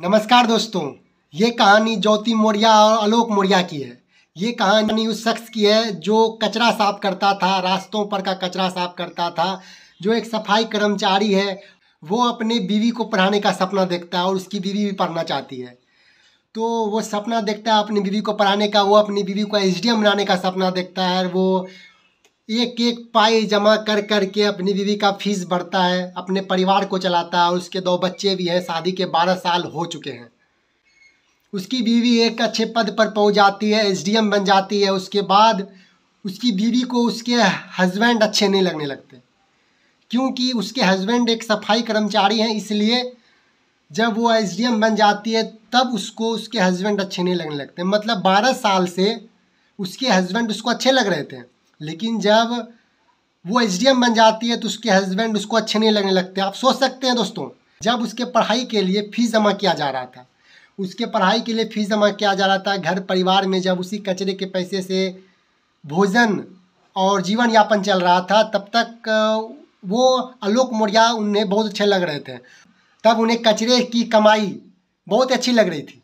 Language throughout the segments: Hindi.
नमस्कार दोस्तों ये कहानी ज्योति मौर्या और आलोक मौर्या की है ये कहानी उस शख्स की है जो कचरा साफ करता था रास्तों पर का कचरा साफ करता था जो एक सफाई कर्मचारी है वो अपने बीवी को पढ़ाने का सपना देखता है और उसकी बीवी भी पढ़ना चाहती है तो वो सपना देखता है अपनी बीवी को पढ़ाने का वो अपनी बीवी को एच बनाने का सपना देखता है वो एक एक पाई जमा कर कर के अपनी बीवी का फीस भरता है अपने परिवार को चलाता है और उसके दो बच्चे भी हैं शादी के बारह साल हो चुके हैं उसकी बीवी एक अच्छे पद पर पहुंच जाती है एसडीएम बन जाती है उसके बाद उसकी बीवी को उसके हस्बैंड अच्छे नहीं लगने लगते क्योंकि उसके हस्बैंड एक सफाई कर्मचारी हैं इसलिए जब वो एस बन जाती है तब उसको उसके हस्बैंड अच्छे नहीं लगने लगते मतलब बारह साल से उसके हस्बैंड उसको अच्छे लग रहे थे लेकिन जब वो एच बन जाती है तो उसके हस्बैंड उसको अच्छे नहीं लगने लगते आप सोच सकते हैं दोस्तों जब उसके पढ़ाई के लिए फ़ीस जमा किया जा रहा था उसके पढ़ाई के लिए फ़ीस जमा किया जा रहा था घर परिवार में जब उसी कचरे के पैसे से भोजन और जीवन यापन चल रहा था तब तक वो आलोक मौर्या उन्हें बहुत अच्छे लग रहे थे तब उन्हें कचरे की कमाई बहुत अच्छी लग रही थी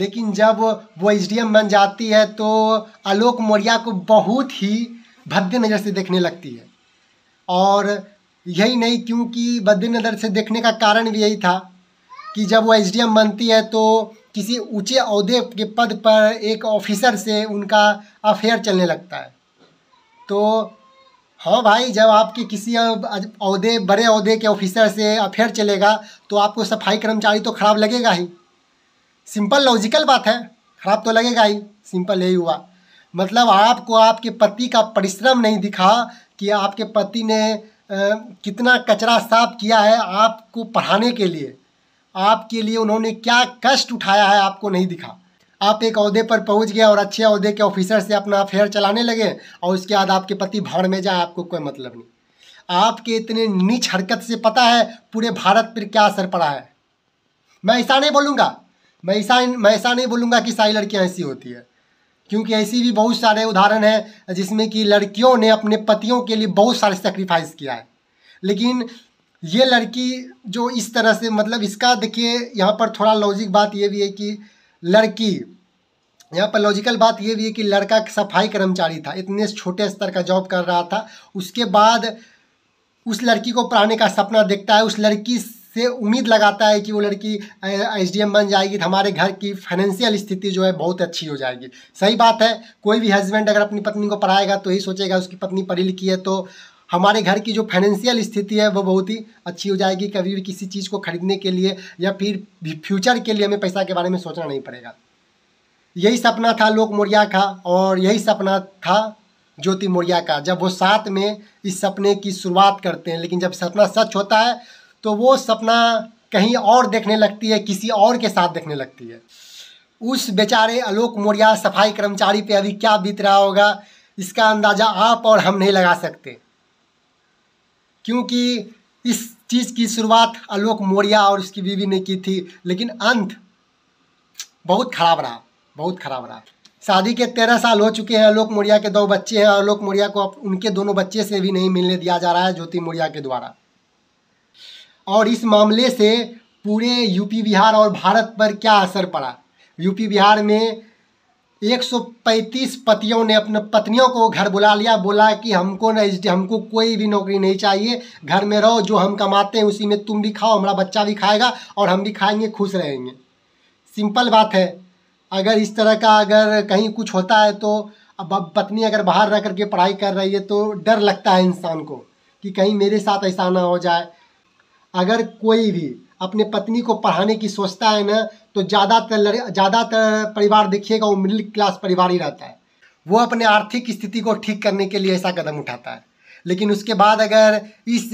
लेकिन जब वो एस बन जाती है तो आलोक मौर्या को बहुत ही भद्दे नज़र से देखने लगती है और यही नहीं क्योंकि भद्दे नज़र से देखने का कारण भी यही था कि जब वो एस बनती है तो किसी ऊंचे अहदे के पद पर एक ऑफिसर से उनका अफेयर चलने लगता है तो हाँ भाई जब आपके किसी अहदे बड़े अहदे के ऑफिसर से अफेयर चलेगा तो आपको सफाई कर्मचारी तो ख़राब लगेगा ही सिंपल लॉजिकल बात है खराब तो लगेगा ही सिंपल यही हुआ मतलब आपको आपके पति का परिश्रम नहीं दिखा कि आपके पति ने कितना कचरा साफ किया है आपको पढ़ाने के लिए आपके लिए उन्होंने क्या कष्ट उठाया है आपको नहीं दिखा आप एक अहदे पर पहुंच गए और अच्छे अहदे के ऑफिसर से अपना अफेयर चलाने लगे और उसके बाद आपके पति भाड़ में जाए आपको कोई मतलब नहीं आपके इतने नीच हरकत से पता है पूरे भारत पर क्या असर पड़ा है मैं ऐसा नहीं बोलूँगा मैं ऐसा मैं ऐसा नहीं बोलूँगा कि सारी लड़कियाँ ऐसी होती है क्योंकि ऐसी भी बहुत सारे उदाहरण हैं जिसमें कि लड़कियों ने अपने पतियों के लिए बहुत सारे सेक्रीफाइस किया है लेकिन ये लड़की जो इस तरह से मतलब इसका देखिए यहाँ पर थोड़ा लॉजिक बात ये भी है कि लड़की यहाँ पर लॉजिकल बात ये भी है कि लड़का सफाई कर्मचारी था इतने छोटे स्तर का जॉब कर रहा था उसके बाद उस लड़की को पढ़ाने का सपना देखता है उस लड़की से उम्मीद लगाता है कि वो लड़की एस बन जाएगी तो हमारे घर की फाइनेंशियल स्थिति जो है बहुत अच्छी हो जाएगी सही बात है कोई भी हस्बैंड अगर अपनी पत्नी को पढ़ाएगा तो यही सोचेगा उसकी पत्नी पढ़ी लिखी है तो हमारे घर की जो फाइनेंशियल स्थिति है वो बहुत ही अच्छी हो जाएगी कभी भी किसी चीज़ को खरीदने के लिए या फिर फ्यूचर के लिए हमें पैसा के बारे में सोचना नहीं पड़ेगा यही सपना था लोक मौर्या का और यही सपना था ज्योति मौर्या का जब वो साथ में इस सपने की शुरुआत करते हैं लेकिन जब सपना सच होता है तो वो सपना कहीं और देखने लगती है किसी और के साथ देखने लगती है उस बेचारे आलोक मौर्या सफाई कर्मचारी पे अभी क्या बीत रहा होगा इसका अंदाज़ा आप और हम नहीं लगा सकते क्योंकि इस चीज़ की शुरुआत आलोक मौर्या और उसकी बीवी ने की थी लेकिन अंत बहुत खराब रहा बहुत खराब रहा शादी के तेरह साल हो चुके हैं आलोक मौर्या के दो बच्चे हैं आलोक मौर्या को उनके दोनों बच्चे से भी नहीं मिलने दिया जा रहा है ज्योति मौर्या के द्वारा और इस मामले से पूरे यूपी बिहार और भारत पर क्या असर पड़ा यूपी बिहार में 135 पतियों ने अपने पत्नियों को घर बुला लिया बोला कि हमको न हमको कोई भी नौकरी नहीं चाहिए घर में रहो जो हम कमाते हैं उसी में तुम भी खाओ हमारा बच्चा भी खाएगा और हम भी खाएंगे खुश रहेंगे सिंपल बात है अगर इस तरह का अगर कहीं कुछ होता है तो अब पत्नी अगर बाहर रह करके पढ़ाई कर रही है तो डर लगता है इंसान को कि कहीं मेरे साथ ऐसा ना हो जाए अगर कोई भी अपने पत्नी को पढ़ाने की सोचता है ना तो ज़्यादातर ज़्यादातर परिवार देखिएगा वो मिडिल क्लास परिवार ही रहता है वो अपने आर्थिक स्थिति को ठीक करने के लिए ऐसा कदम उठाता है लेकिन उसके बाद अगर इस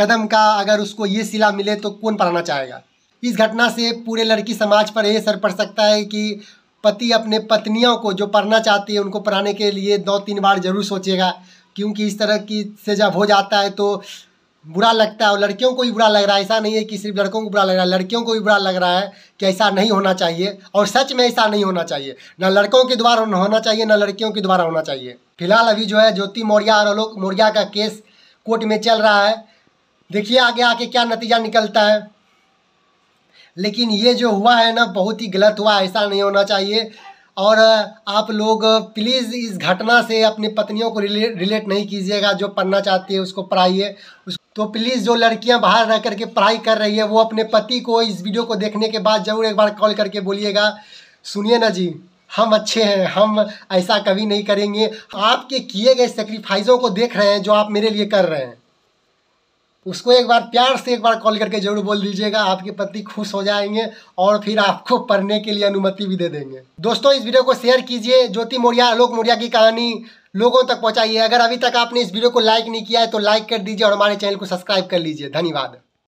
कदम का अगर उसको ये सिला मिले तो कौन पढ़ाना चाहेगा इस घटना से पूरे लड़की समाज पर यह असर पड़ सकता है कि पति अपने पत्नियों को जो पढ़ना चाहती है उनको पढ़ाने के लिए दो तीन बार जरूर सोचेगा क्योंकि इस तरह की से जब हो जाता है तो बुरा लगता है और लड़कियों को भी बुरा लग रहा है ऐसा नहीं है कि सिर्फ लड़कों को बुरा लग रहा है लड़कियों को भी बुरा लग रहा है कि ऐसा नहीं होना चाहिए और सच में ऐसा नहीं होना चाहिए ना लड़कों के द्वारा होना चाहिए ना लड़कियों के द्वारा होना चाहिए फिलहाल अभी जो है ज्योति मौर्य और आलोक मौर्य का केस कोर्ट में चल रहा है देखिए आगे आके क्या नतीजा निकलता है लेकिन ये जो हुआ है ना बहुत ही गलत हुआ ऐसा नहीं होना चाहिए और आप लोग प्लीज़ इस घटना से अपनी पत्नियों को रिले रिलेट नहीं कीजिएगा जो पढ़ना चाहती है उसको पढ़ाइए उस तो प्लीज़ जो लड़कियां बाहर रह करके पढ़ाई कर रही है वो अपने पति को इस वीडियो को देखने के बाद ज़रूर एक बार कॉल करके बोलिएगा सुनिए ना जी हम अच्छे हैं हम ऐसा कभी नहीं करेंगे आपके किए गए सेक्रीफाइजों को देख रहे हैं जो आप मेरे लिए कर रहे हैं उसको एक बार प्यार से एक बार कॉल करके जरूर बोल दीजिएगा आपके पति खुश हो जाएंगे और फिर आपको पढ़ने के लिए अनुमति भी दे देंगे दोस्तों इस वीडियो को शेयर कीजिए ज्योति मौर्या आलोक मौर्या की कहानी लोगों तक पहुंचाइए अगर अभी तक आपने इस वीडियो को लाइक नहीं किया है तो लाइक कर दीजिए और हमारे चैनल को सब्सक्राइब कर लीजिए धन्यवाद